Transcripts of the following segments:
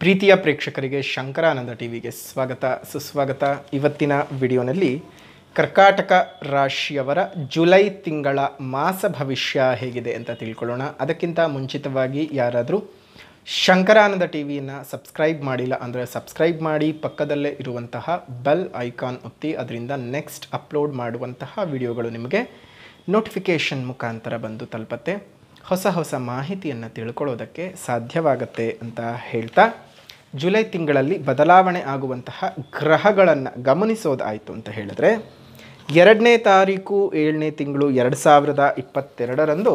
ಪ್ರೀತಿಯ ಪ್ರೇಕ್ಷಕರಿಗೆ ಶಂಕರಾನಂದ ಟಿ ವಿಗೆ ಸ್ವಾಗತ ಸುಸ್ವಾಗತ ಇವತ್ತಿನ ವಿಡಿಯೋನಲ್ಲಿ ಕರ್ಕಾಟಕ ರಾಶಿಯವರ ಜುಲೈ ತಿಂಗಳ ಮಾಸ ಭವಿಷ್ಯ ಹೇಗಿದೆ ಅಂತ ತಿಳ್ಕೊಳ್ಳೋಣ ಅದಕ್ಕಿಂತ ಮುಂಚಿತವಾಗಿ ಯಾರಾದರೂ ಶಂಕರಾನಂದ ವಿಯನ್ನು ಸಬ್ಸ್ಕ್ರೈಬ್ ಮಾಡಿಲ್ಲ ಅಂದರೆ ಸಬ್ಸ್ಕ್ರೈಬ್ ಮಾಡಿ ಪಕ್ಕದಲ್ಲೇ ಇರುವಂತಹ ಬೆಲ್ ಐಕಾನ್ ಒತ್ತಿ ಅದರಿಂದ ನೆಕ್ಸ್ಟ್ ಅಪ್ಲೋಡ್ ಮಾಡುವಂತಹ ವಿಡಿಯೋಗಳು ನಿಮಗೆ ನೋಟಿಫಿಕೇಷನ್ ಮುಖಾಂತರ ಬಂದು ತಲುಪತ್ತೆ ಹೊಸ ಹೊಸ ಮಾಹಿತಿಯನ್ನು ತಿಳ್ಕೊಳ್ಳೋದಕ್ಕೆ ಸಾಧ್ಯವಾಗತ್ತೆ ಅಂತ ಹೇಳ್ತಾ ಜುಲೈ ತಿಂಗಳಲ್ಲಿ ಬದಲಾವಣೆ ಆಗುವಂತಹ ಗ್ರಹಗಳನ್ನು ಗಮನಿಸೋದಾಯಿತು ಅಂತ ಹೇಳಿದ್ರೆ ಎರಡನೇ ತಾರೀಕು ಏಳನೇ ತಿಂಗಳು ಎರಡು ಸಾವಿರದ ಇಪ್ಪತ್ತೆರಡರಂದು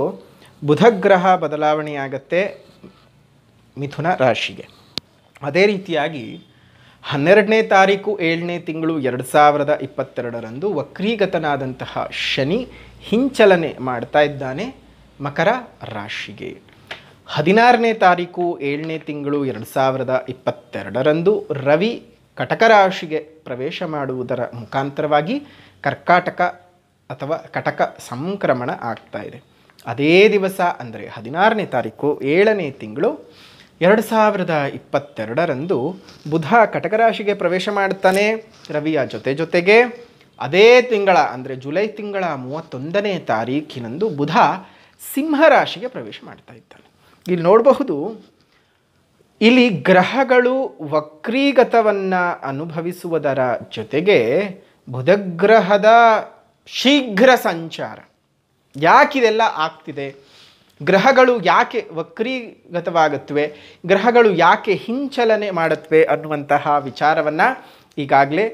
ಬುಧಗ್ರಹ ಬದಲಾವಣೆಯಾಗತ್ತೆ ಮಿಥುನ ರಾಶಿಗೆ ಅದೇ ರೀತಿಯಾಗಿ ಹನ್ನೆರಡನೇ ತಾರೀಕು ಏಳನೇ ತಿಂಗಳು ಎರಡು ಸಾವಿರದ ಇಪ್ಪತ್ತೆರಡರಂದು ವಕ್ರೀಗತನಾದಂತಹ ಶನಿ ಹಿಂಚಲನೆ ಮಾಡ್ತಾ ಇದ್ದಾನೆ ಮಕರ ರಾಶಿಗೆ ಹದಿನಾರನೇ ತಾರೀಕು ಏಳನೇ ತಿಂಗಳು ಎರಡು ಸಾವಿರದ ಇಪ್ಪತ್ತೆರಡರಂದು ರವಿ ಕಟಕರಾಶಿಗೆ ಪ್ರವೇಶ ಮಾಡುವುದರ ಮುಖಾಂತರವಾಗಿ ಕರ್ಕಾಟಕ ಅಥವಾ ಕಟಕ ಸಂಕ್ರಮಣ ಆಗ್ತಾ ಇದೆ ಅದೇ ದಿವಸ ಅಂದರೆ ಹದಿನಾರನೇ ತಾರೀಕು ಏಳನೇ ತಿಂಗಳು ಎರಡು ಸಾವಿರದ ಇಪ್ಪತ್ತೆರಡರಂದು ಬುಧ ಕಟಕ ರಾಶಿಗೆ ಪ್ರವೇಶ ಮಾಡ್ತಾನೆ ರವಿಯ ಜೊತೆ ಜೊತೆಗೆ ಅದೇ ತಿಂಗಳ ಅಂದರೆ ಜುಲೈ ತಿಂಗಳ ಮೂವತ್ತೊಂದನೇ ತಾರೀಖಿನಂದು ಬುಧ ಸಿಂಹರಾಶಿಗೆ ಪ್ರವೇಶ ಮಾಡ್ತಾ ಇದ್ದಾನೆ ಇಲ್ಲಿ ನೋಡಬಹುದು ಇಲ್ಲಿ ಗ್ರಹಗಳು ವಕ್ರೀಗತವನ್ನು ಅನುಭವಿಸುವುದರ ಜೊತೆಗೆ ಬುಧಗ್ರಹದ ಶೀಘ್ರ ಸಂಚಾರ ಯಾಕಿದೆಲ್ಲ ಆಗ್ತಿದೆ ಗ್ರಹಗಳು ಯಾಕೆ ವಕ್ರೀಗತವಾಗುತ್ತವೆ ಗ್ರಹಗಳು ಯಾಕೆ ಹಿಂಚಲನೆ ಮಾಡುತ್ತವೆ ಅನ್ನುವಂತಹ ವಿಚಾರವನ್ನು ಈಗಾಗಲೇ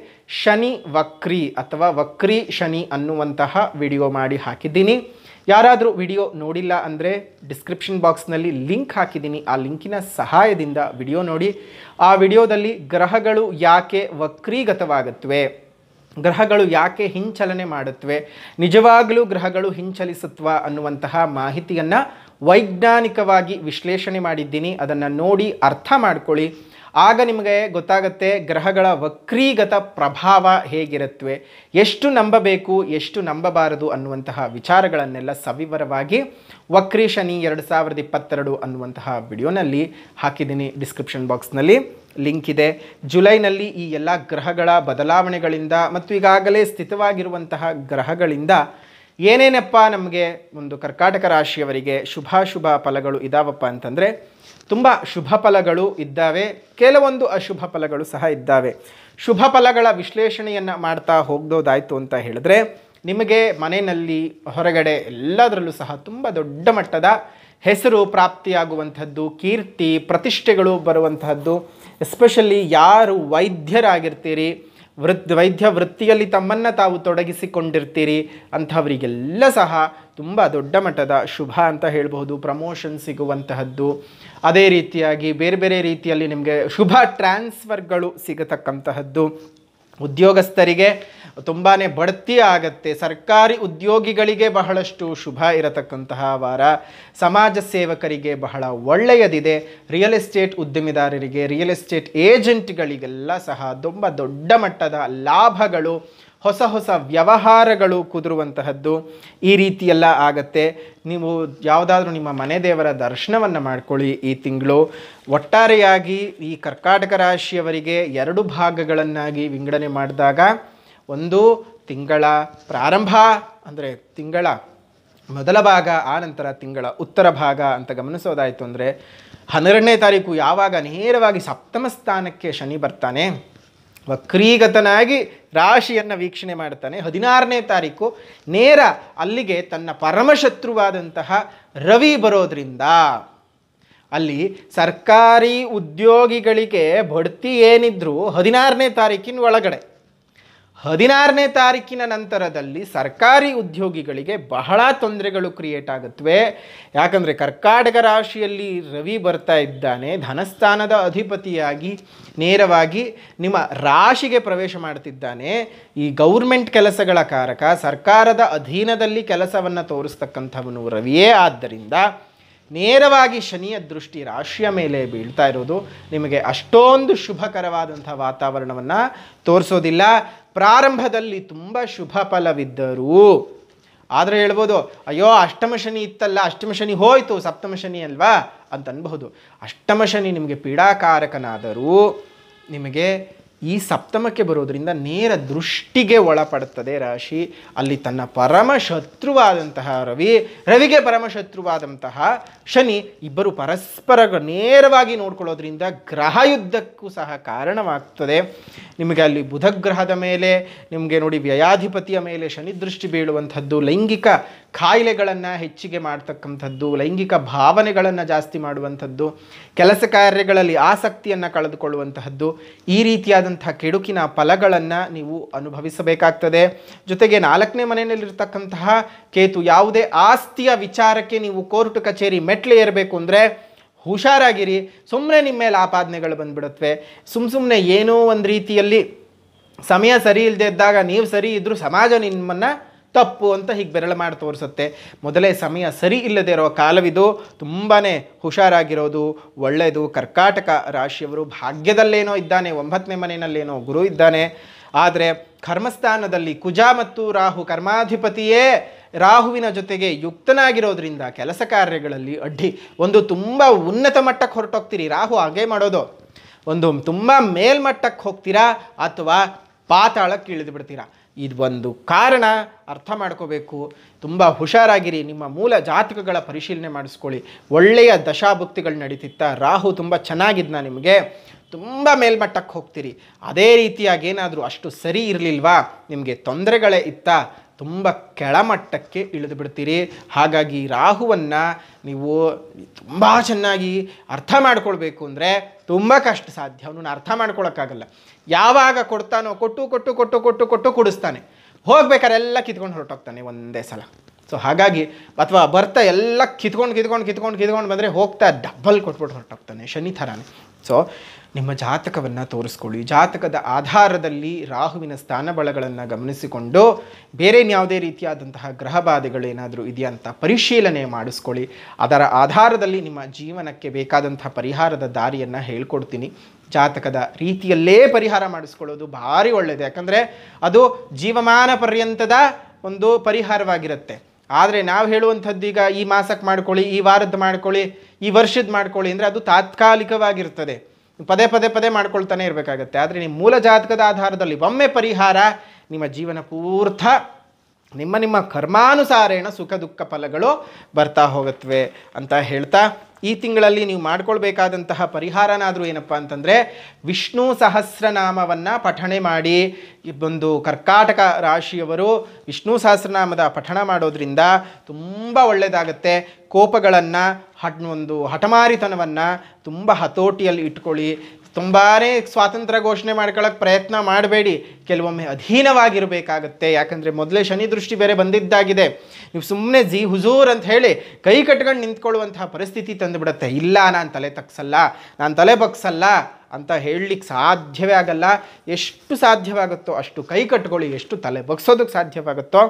ಶನಿ ವಕ್ರಿ ಅಥವಾ ವಕ್ರಿ ಶನಿ ಅನ್ನುವಂತಹ ವಿಡಿಯೋ ಮಾಡಿ ಹಾಕಿದ್ದೀನಿ ಯಾರಾದರೂ ವಿಡಿಯೋ ನೋಡಿಲ್ಲ ಅಂದರೆ ಡಿಸ್ಕ್ರಿಪ್ಷನ್ ಬಾಕ್ಸ್ನಲ್ಲಿ ಲಿಂಕ್ ಹಾಕಿದ್ದೀನಿ ಆ ಲಿಂಕಿನ ಸಹಾಯದಿಂದ ವಿಡಿಯೋ ನೋಡಿ ಆ ವಿಡಿಯೋದಲ್ಲಿ ಗ್ರಹಗಳು ಯಾಕೆ ವಕ್ರೀಗತವಾಗತ್ವೆ ಗ್ರಹಗಳು ಯಾಕೆ ಹಿಂಚಲನೆ ಮಾಡುತ್ತವೆ ನಿಜವಾಗಲೂ ಗ್ರಹಗಳು ಹಿಂಚಲಿಸುತ್ತವ ಅನ್ನುವಂತಹ ಮಾಹಿತಿಯನ್ನು ವೈಜ್ಞಾನಿಕವಾಗಿ ವಿಶ್ಲೇಷಣೆ ಮಾಡಿದ್ದೀನಿ ಅದನ್ನು ನೋಡಿ ಅರ್ಥ ಮಾಡ್ಕೊಳ್ಳಿ ಆಗ ನಿಮಗೆ ಗೊತ್ತಾಗತ್ತೆ ಗ್ರಹಗಳ ವಕ್ರೀಗತ ಪ್ರಭಾವ ಹೇಗಿರುತ್ತವೆ ಎಷ್ಟು ನಂಬಬೇಕು ಎಷ್ಟು ನಂಬಬಾರದು ಅನ್ನುವಂತಹ ವಿಚಾರಗಳನ್ನೆಲ್ಲ ಸವಿವರವಾಗಿ ವಕ್ರಿ ಶನಿ ಎರಡು ಸಾವಿರದ ಇಪ್ಪತ್ತೆರಡು ಅನ್ನುವಂತಹ ವಿಡಿಯೋನಲ್ಲಿ ಹಾಕಿದ್ದೀನಿ ಡಿಸ್ಕ್ರಿಪ್ಷನ್ ಬಾಕ್ಸ್ನಲ್ಲಿ ಲಿಂಕ್ ಇದೆ ಜುಲೈನಲ್ಲಿ ಈ ಎಲ್ಲ ಗ್ರಹಗಳ ಬದಲಾವಣೆಗಳಿಂದ ಮತ್ತು ಈಗಾಗಲೇ ಸ್ಥಿತವಾಗಿರುವಂತಹ ಗ್ರಹಗಳಿಂದ ಏನೇನಪ್ಪ ನಮಗೆ ಒಂದು ಕರ್ಕಾಟಕ ರಾಶಿಯವರಿಗೆ ಶುಭಾಶುಭ ಫಲಗಳು ಇದಾವಪ್ಪ ಅಂತಂದರೆ ತುಂಬ ಶುಭ ಫಲಗಳು ಇದ್ದಾವೆ ಕೆಲವೊಂದು ಅಶುಭ ಫಲಗಳು ಸಹ ಇದ್ದಾವೆ ಶುಭ ಫಲಗಳ ವಿಶ್ಲೇಷಣೆಯನ್ನು ಮಾಡ್ತಾ ಹೋಗ್ದೋದಾಯಿತು ಅಂತ ಹೇಳಿದ್ರೆ ನಿಮಗೆ ಮನೆಯಲ್ಲಿ ಹೊರಗಡೆ ಎಲ್ಲದರಲ್ಲೂ ಸಹ ತುಂಬ ದೊಡ್ಡ ಮಟ್ಟದ ಹೆಸರು ಪ್ರಾಪ್ತಿಯಾಗುವಂಥದ್ದು ಕೀರ್ತಿ ಪ್ರತಿಷ್ಠೆಗಳು ಬರುವಂತಹದ್ದು ಎಸ್ಪೆಷಲಿ ಯಾರು ವೈದ್ಯರಾಗಿರ್ತೀರಿ ವೃತ್ ವೈದ್ಯ ವೃತ್ತಿಯಲ್ಲಿ ತಮ್ಮನ್ನು ತಾವು ತೊಡಗಿಸಿಕೊಂಡಿರ್ತೀರಿ ಅಂಥವರಿಗೆಲ್ಲ ಸಹ ತುಂಬ ದೊಡ್ಡ ಮಟ್ಟದ ಶುಭ ಅಂತ ಹೇಳಬಹುದು ಪ್ರಮೋಷನ್ ಸಿಗುವಂತಹದ್ದು ಅದೇ ರೀತಿಯಾಗಿ ಬೇರೆ ಬೇರೆ ರೀತಿಯಲ್ಲಿ ನಿಮಗೆ ಶುಭ ಟ್ರಾನ್ಸ್ಫರ್ಗಳು ಸಿಗತಕ್ಕಂತಹದ್ದು ಉದ್ಯೋಗಸ್ಥರಿಗೆ ತುಂಬಾ ಬಡ್ತಿ ಆಗತ್ತೆ ಸರ್ಕಾರಿ ಉದ್ಯೋಗಿಗಳಿಗೆ ಬಹಳಷ್ಟು ಶುಭ ಇರತಕ್ಕಂತಹ ವಾರ ಸಮಾಜ ಸೇವಕರಿಗೆ ಬಹಳ ಒಳ್ಳೆಯದಿದೆ ರಿಯಲ್ ಎಸ್ಟೇಟ್ ಉದ್ಯಮಿದಾರರಿಗೆ ರಿಯಲ್ ಎಸ್ಟೇಟ್ ಏಜೆಂಟ್ಗಳಿಗೆಲ್ಲ ಸಹ ತುಂಬ ದೊಡ್ಡ ಮಟ್ಟದ ಲಾಭಗಳು ಹೊಸ ಹೊಸ ವ್ಯವಹಾರಗಳು ಕುದುರುವಂತಹದ್ದು ಈ ರೀತಿಯೆಲ್ಲ ಆಗತ್ತೆ ನೀವು ಯಾವುದಾದ್ರೂ ನಿಮ್ಮ ಮನೆ ದೇವರ ದರ್ಶನವನ್ನು ಮಾಡ್ಕೊಳ್ಳಿ ಈ ತಿಂಗಳು ಒಟ್ಟಾರೆಯಾಗಿ ಈ ಕರ್ಕಾಟಕ ರಾಶಿಯವರಿಗೆ ಎರಡು ಭಾಗಗಳನ್ನಾಗಿ ವಿಂಗಡಣೆ ಮಾಡಿದಾಗ ಒಂದು ತಿಂಗಳ ಪ್ರಾರಂಭ ಅಂದರೆ ತಿಂಗಳ ಮೊದಲ ಭಾಗ ಆನಂತರ ತಿಂಗಳ ಉತ್ತರ ಭಾಗ ಅಂತ ಗಮನಿಸೋದಾಯಿತು ಅಂದರೆ ಹನ್ನೆರಡನೇ ತಾರೀಕು ಯಾವಾಗ ನೇರವಾಗಿ ಸಪ್ತಮ ಸ್ಥಾನಕ್ಕೆ ಶನಿ ಬರ್ತಾನೆ ವಕ್ರೀಗತನಾಗಿ ರಾಶಿಯನ್ನು ವೀಕ್ಷಣೆ ಮಾಡ್ತಾನೆ ಹದಿನಾರನೇ ತಾರೀಕು ನೇರ ಅಲ್ಲಿಗೆ ತನ್ನ ಪರಮಶತ್ರುವಾದಂತಹ ರವಿ ಬರೋದ್ರಿಂದ ಅಲ್ಲಿ ಸರ್ಕಾರಿ ಉದ್ಯೋಗಿಗಳಿಗೆ ಬಡ್ತಿ ಏನಿದ್ರು ಹದಿನಾರನೇ ತಾರೀಕಿನ ಒಳಗಡೆ ಹದಿನಾರನೇ ತಾರೀಕಿನ ನಂತರದಲ್ಲಿ ಸರ್ಕಾರಿ ಉದ್ಯೋಗಿಗಳಿಗೆ ಬಹಳ ತೊಂದರೆಗಳು ಕ್ರಿಯೇಟ್ ಆಗುತ್ತವೆ ಯಾಕಂದರೆ ಕರ್ಕಾಟಕ ರಾಶಿಯಲ್ಲಿ ರವಿ ಬರ್ತಾ ಇದ್ದಾನೆ ಧನಸ್ಥಾನದ ಅಧಿಪತಿಯಾಗಿ ನೇರವಾಗಿ ನಿಮ್ಮ ರಾಶಿಗೆ ಪ್ರವೇಶ ಮಾಡ್ತಿದ್ದಾನೆ ಈ ಗೌರ್ಮೆಂಟ್ ಕೆಲಸಗಳ ಕಾರಕ ಸರ್ಕಾರದ ಅಧೀನದಲ್ಲಿ ಕೆಲಸವನ್ನು ತೋರಿಸ್ತಕ್ಕಂಥವನು ರವಿಯೇ ಆದ್ದರಿಂದ ನೇರವಾಗಿ ಶನಿಯ ದೃಷ್ಟಿ ರಾಶಿಯ ಮೇಲೆ ಬೀಳ್ತಾ ಇರೋದು ನಿಮಗೆ ಅಷ್ಟೊಂದು ಶುಭಕರವಾದಂಥ ವಾತಾವರಣವನ್ನು ತೋರಿಸೋದಿಲ್ಲ ಪ್ರಾರಂಭದಲ್ಲಿ ತುಂಬ ಶುಭ ಫಲವಿದ್ದರೂ ಆದರೆ ಹೇಳ್ಬೋದು ಅಯ್ಯೋ ಅಷ್ಟಮ ಶನಿ ಇತ್ತಲ್ಲ ಅಷ್ಟಮ ಶನಿ ಹೋಯಿತು ಸಪ್ತಮ ಶನಿ ಅಲ್ವಾ ಅಂತನ್ಬಹುದು ಅಷ್ಟಮ ಶನಿ ನಿಮಗೆ ಪೀಡಾಕಾರಕನಾದರೂ ನಿಮಗೆ ಈ ಸಪ್ತಮಕ್ಕೆ ಬರೋದರಿಂದ ನೇರ ದೃಷ್ಟಿಗೆ ಒಳಪಡುತ್ತದೆ ರಾಶಿ ಅಲ್ಲಿ ತನ್ನ ಪರಮಶತ್ರುವಾದಂತಹ ರವಿ ರವಿಗೆ ಪರಮಶತ್ರುವಾದಂತಹ ಶನಿ ಇಬ್ಬರು ಪರಸ್ಪರ ನೇರವಾಗಿ ನೋಡ್ಕೊಳ್ಳೋದ್ರಿಂದ ಗ್ರಹಯುದ್ಧಕ್ಕೂ ಸಹ ಕಾರಣವಾಗ್ತದೆ ನಿಮಗೆ ಅಲ್ಲಿ ಬುಧಗ್ರಹದ ಮೇಲೆ ನಿಮಗೆ ನೋಡಿ ವ್ಯಯಾಧಿಪತಿಯ ಮೇಲೆ ಶನಿ ದೃಷ್ಟಿ ಬೀಳುವಂಥದ್ದು ಲೈಂಗಿಕ ಕಾಯಿಲೆಗಳನ್ನು ಹೆಚ್ಚಿಗೆ ಮಾಡ್ತಕ್ಕಂಥದ್ದು ಲೈಂಗಿಕ ಭಾವನೆಗಳನ್ನು ಜಾಸ್ತಿ ಮಾಡುವಂಥದ್ದು ಕೆಲಸ ಕಾರ್ಯಗಳಲ್ಲಿ ಆಸಕ್ತಿಯನ್ನು ಕಳೆದುಕೊಳ್ಳುವಂತಹದ್ದು ಈ ರೀತಿಯಾದಂಥ ಕೆಡುಕಿನ ಫಲಗಳನ್ನು ನೀವು ಅನುಭವಿಸಬೇಕಾಗ್ತದೆ ಜೊತೆಗೆ ನಾಲ್ಕನೇ ಮನೆಯಲ್ಲಿರ್ತಕ್ಕಂತಹ ಕೇತು ಯಾವುದೇ ಆಸ್ತಿಯ ವಿಚಾರಕ್ಕೆ ನೀವು ಕೋರ್ಟ್ ಕಚೇರಿ ಮೆಟ್ಲೆ ಏರಬೇಕು ಅಂದರೆ ಹುಷಾರಾಗಿರಿ ಸುಮ್ಮನೆ ನಿಮ್ಮ ಮೇಲೆ ಆಪಾದನೆಗಳು ಬಂದ್ಬಿಡುತ್ತವೆ ಸುಮ್ಮ ಸುಮ್ಮನೆ ಏನೋ ಒಂದು ರೀತಿಯಲ್ಲಿ ಸಮಯ ಸರಿ ಇಲ್ಲದೆ ಇದ್ದಾಗ ನೀವು ಸರಿ ಇದ್ದರೂ ಸಮಾಜ ನಿಮ್ಮನ್ನು ತಪ್ಪು ಅಂತ ಹೀಗೆ ಬೆರಳು ಮಾಡಿ ತೋರಿಸುತ್ತೆ ಮೊದಲೇ ಸಮಯ ಸರಿ ಇಲ್ಲದೇ ಇರೋ ಕಾಲವಿದು ತುಂಬಾ ಹುಷಾರಾಗಿರೋದು ಒಳ್ಳೆಯದು ಕರ್ಕಾಟಕ ರಾಶಿಯವರು ಭಾಗ್ಯದಲ್ಲೇನೋ ಇದ್ದಾನೆ ಒಂಬತ್ತನೇ ಮನೆಯಲ್ಲೇನೋ ಗುರು ಇದ್ದಾನೆ ಆದರೆ ಕರ್ಮಸ್ಥಾನದಲ್ಲಿ ಕುಜ ಮತ್ತು ರಾಹು ಕರ್ಮಾಧಿಪತಿಯೇ ರಾಹುವಿನ ಜೊತೆಗೆ ಯುಕ್ತನಾಗಿರೋದ್ರಿಂದ ಕೆಲಸ ಕಾರ್ಯಗಳಲ್ಲಿ ಅಡ್ಡಿ ಒಂದು ತುಂಬ ಉನ್ನತ ಮಟ್ಟಕ್ಕೆ ಹೊರಟೋಗ್ತೀರಿ ರಾಹು ಹಾಗೆ ಮಾಡೋದು ಒಂದು ತುಂಬ ಮೇಲ್ಮಟ್ಟಕ್ಕೆ ಹೋಗ್ತೀರಾ ಅಥವಾ ಪಾತಾಳಕ್ಕೆ ಇಳಿದು ಬಿಡ್ತೀರಾ ಇದೊಂದು ಕಾರಣ ಅರ್ಥ ಮಾಡ್ಕೋಬೇಕು ತುಂಬ ಹುಷಾರಾಗಿರಿ ನಿಮ್ಮ ಮೂಲ ಜಾತಕಗಳ ಪರಿಶೀಲನೆ ಮಾಡಿಸ್ಕೊಳ್ಳಿ ಒಳ್ಳೆಯ ದಶಾಭುಕ್ತಿಗಳು ನಡೀತಿತ್ತ ರಾಹು ತುಂಬ ಚೆನ್ನಾಗಿದ್ನ ನಿಮಗೆ ತುಂಬ ಮೇಲ್ಮಟ್ಟಕ್ಕೆ ಹೋಗ್ತೀರಿ ಅದೇ ರೀತಿಯಾಗಿ ಏನಾದರೂ ಅಷ್ಟು ಸರಿ ಇರಲಿಲ್ವಾ ನಿಮಗೆ ತೊಂದರೆಗಳೇ ಇತ್ತಾ ತುಂಬ ಕೆಳಮಟ್ಟಕ್ಕೆ ಇಳಿದು ಬಿಡ್ತೀರಿ ಹಾಗಾಗಿ ರಾಹುವನ್ನು ನೀವು ತುಂಬ ಚೆನ್ನಾಗಿ ಅರ್ಥ ಮಾಡ್ಕೊಳ್ಬೇಕು ಅಂದರೆ ತುಂಬ ಕಷ್ಟ ಸಾಧ್ಯ ಅವನನ್ನು ಅರ್ಥ ಮಾಡ್ಕೊಳ್ಳೋಕ್ಕಾಗಲ್ಲ ಯಾವಾಗ ಕೊಡ್ತಾನೋ ಕೊಟ್ಟು ಕೊಟ್ಟು ಕೊಟ್ಟು ಕೊಟ್ಟು ಕೊಟ್ಟು ಕೊಡಿಸ್ತಾನೆ ಹೋಗ್ಬೇಕಾರೆಲ್ಲ ಕಿತ್ಕೊಂಡು ಹೊರಟೋಗ್ತಾನೆ ಒಂದೇ ಸಲ ಸೊ ಹಾಗಾಗಿ ಅಥವಾ ಬರ್ತಾ ಎಲ್ಲ ಕಿತ್ಕೊಂಡು ಕಿತ್ಕೊಂಡು ಕಿತ್ಕೊಂಡು ಕಿತ್ಕೊಂಡು ಬಂದರೆ ಹೋಗ್ತಾ ಡಬ್ಬಲ್ ಕೊಟ್ಬಿಟ್ಟು ಹೊರಟೋಗ್ತಾನೆ ಶನಿ ಥರನೇ ಸೊ ನಿಮ್ಮ ಜಾತಕವನ್ನು ತೋರಿಸ್ಕೊಳ್ಳಿ ಜಾತಕದ ಆಧಾರದಲ್ಲಿ ರಾಹುವಿನ ಸ್ಥಾನಬಳಗಳನ್ನು ಗಮನಿಸಿಕೊಂಡು ಬೇರೆ ಯಾವುದೇ ರೀತಿಯಾದಂತಹ ಗ್ರಹಬಾಧೆಗಳೇನಾದರೂ ಬಾಧೆಗಳೇನಾದರೂ ಇದೆಯಾ ಅಂತ ಪರಿಶೀಲನೆ ಮಾಡಿಸ್ಕೊಳ್ಳಿ ಅದರ ಆಧಾರದಲ್ಲಿ ನಿಮ್ಮ ಜೀವನಕ್ಕೆ ಬೇಕಾದಂತಹ ಪರಿಹಾರದ ದಾರಿಯನ್ನು ಹೇಳ್ಕೊಡ್ತೀನಿ ಜಾತಕದ ರೀತಿಯಲ್ಲೇ ಪರಿಹಾರ ಮಾಡಿಸ್ಕೊಳ್ಳೋದು ಭಾರಿ ಒಳ್ಳೆಯದು ಯಾಕಂದರೆ ಅದು ಜೀವಮಾನ ಪರ್ಯಂತದ ಒಂದು ಪರಿಹಾರವಾಗಿರುತ್ತೆ ಆದರೆ ನಾವು ಹೇಳುವಂಥದ್ದು ಈಗ ಈ ಮಾಸಕ್ಕೆ ಮಾಡ್ಕೊಳ್ಳಿ ಈ ವಾರದ್ದು ಮಾಡ್ಕೊಳ್ಳಿ ಈ ವರ್ಷದ್ದು ಮಾಡ್ಕೊಳ್ಳಿ ಅಂದರೆ ಅದು ತಾತ್ಕಾಲಿಕವಾಗಿರ್ತದೆ ಪದೇ ಪದೇ ಪದೇ ಮಾಡ್ಕೊಳ್ತಾನೆ ಇರಬೇಕಾಗತ್ತೆ ಆದರೆ ನಿಮ್ಮ ಮೂಲ ಜಾತಕದ ಆಧಾರದಲ್ಲಿ ಒಮ್ಮೆ ಪರಿಹಾರ ನಿಮ್ಮ ಜೀವನ ಪೂರ್ತ ನಿಮ್ಮ ನಿಮ್ಮ ಕರ್ಮಾನುಸಾರೇಣ ಸುಖ ದುಃಖ ಫಲಗಳು ಬರ್ತಾ ಹೋಗತ್ವೆ ಅಂತ ಹೇಳ್ತಾ ಈ ತಿಂಗಳಲ್ಲಿ ನೀವು ಮಾಡ್ಕೊಳ್ಬೇಕಾದಂತಹ ಪರಿಹಾರನಾದರೂ ಏನಪ್ಪ ಅಂತಂದರೆ ವಿಷ್ಣು ಸಹಸ್ರನಾಮವನ್ನು ಪಠಣೆ ಮಾಡಿ ಒಂದು ಕರ್ಕಾಟಕ ರಾಶಿಯವರು ವಿಷ್ಣು ಸಹಸ್ರನಾಮದ ಪಠಣ ಮಾಡೋದ್ರಿಂದ ತುಂಬ ಒಳ್ಳೆಯದಾಗುತ್ತೆ ಕೋಪಗಳನ್ನು ಹಟ್ ಒಂದು ಹಠಮಾರಿತನವನ್ನು ತುಂಬ ಹತೋಟಿಯಲ್ಲಿ ಇಟ್ಕೊಳ್ಳಿ ತುಂಬಾ ಸ್ವಾತಂತ್ರ್ಯ ಘೋಷಣೆ ಮಾಡ್ಕೊಳ್ಳೋಕೆ ಪ್ರಯತ್ನ ಮಾಡಬೇಡಿ ಕೆಲವೊಮ್ಮೆ ಅಧೀನವಾಗಿರಬೇಕಾಗತ್ತೆ ಯಾಕಂದರೆ ಮೊದಲೇ ಶನಿ ದೃಷ್ಟಿ ಬೇರೆ ಬಂದಿದ್ದಾಗಿದೆ ನೀವು ಸುಮ್ಮನೆ ಜಿ ಹುಜೂರ್ ಅಂತ ಹೇಳಿ ಕೈ ಕಟ್ಕೊಂಡು ನಿಂತ್ಕೊಳ್ಳುವಂತಹ ಪರಿಸ್ಥಿತಿ ತಂದುಬಿಡುತ್ತೆ ಇಲ್ಲ ನಾನು ತಲೆ ತಗ್ಸಲ್ಲ ನಾನು ತಲೆ ಬಗ್ಸಲ್ಲ ಅಂತ ಹೇಳಲಿಕ್ಕೆ ಸಾಧ್ಯವೇ ಆಗಲ್ಲ ಎಷ್ಟು ಸಾಧ್ಯವಾಗುತ್ತೋ ಅಷ್ಟು ಕೈ ಕಟ್ಕೊಳ್ಳಿ ಎಷ್ಟು ತಲೆ ಬಗ್ಸೋದಕ್ಕೆ ಸಾಧ್ಯವಾಗುತ್ತೋ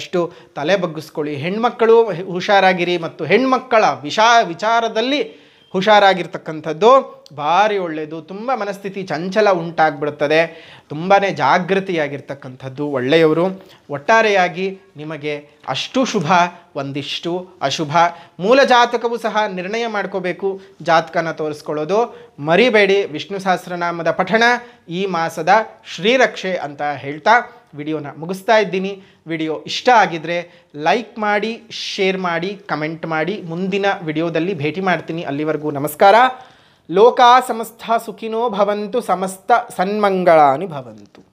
ಅಷ್ಟು ತಲೆ ಬಗ್ಗಿಸ್ಕೊಳ್ಳಿ ಹೆಣ್ಮಕ್ಕಳು ಹುಷಾರಾಗಿರಿ ಮತ್ತು ಹೆಣ್ಮಕ್ಕಳ ವಿಷಾ ವಿಚಾರದಲ್ಲಿ ಹುಷಾರಾಗಿರ್ತಕ್ಕಂಥದ್ದು ಭಾರಿ ಒಳ್ಳೆಯದು ತುಂಬ ಮನಸ್ಥಿತಿ ಚಂಚಲ ಉಂಟಾಗ್ಬಿಡ್ತದೆ ತುಂಬಾ ಜಾಗೃತಿಯಾಗಿರ್ತಕ್ಕಂಥದ್ದು ಒಳ್ಳೆಯವರು ಒಟ್ಟಾರೆಯಾಗಿ ನಿಮಗೆ ಅಷ್ಟು ಶುಭ ಒಂದಿಷ್ಟು ಅಶುಭ ಮೂಲ ಜಾತಕವೂ ಸಹ ನಿರ್ಣಯ ಮಾಡ್ಕೋಬೇಕು ಜಾತಕನ ತೋರಿಸ್ಕೊಳ್ಳೋದು ಮರಿಬೇಡಿ ವಿಷ್ಣು ಸಹಸ್ರನಾಮದ ಪಠಣ ಈ ಮಾಸದ ಶ್ರೀರಕ್ಷೆ ಅಂತ ಹೇಳ್ತಾ ವಿಡಿಯೋನ ಮುಗಿಸ್ತಾ ಇದ್ದೀನಿ ವಿಡಿಯೋ ಇಷ್ಟ ಆಗಿದರೆ ಲೈಕ್ ಮಾಡಿ ಶೇರ್ ಮಾಡಿ ಕಮೆಂಟ್ ಮಾಡಿ ಮುಂದಿನ ವಿಡಿಯೋದಲ್ಲಿ ಭೇಟಿ ಮಾಡ್ತೀನಿ ಅಲ್ಲಿವರೆಗೂ ನಮಸ್ಕಾರ ಲೋಕ ಸಮಸ್ತ ಸುಖಿನೋ ಭವಂತು ಸಮಸ್ತ ಸನ್ಮಂಗಳಾನಿ ಭವಂತು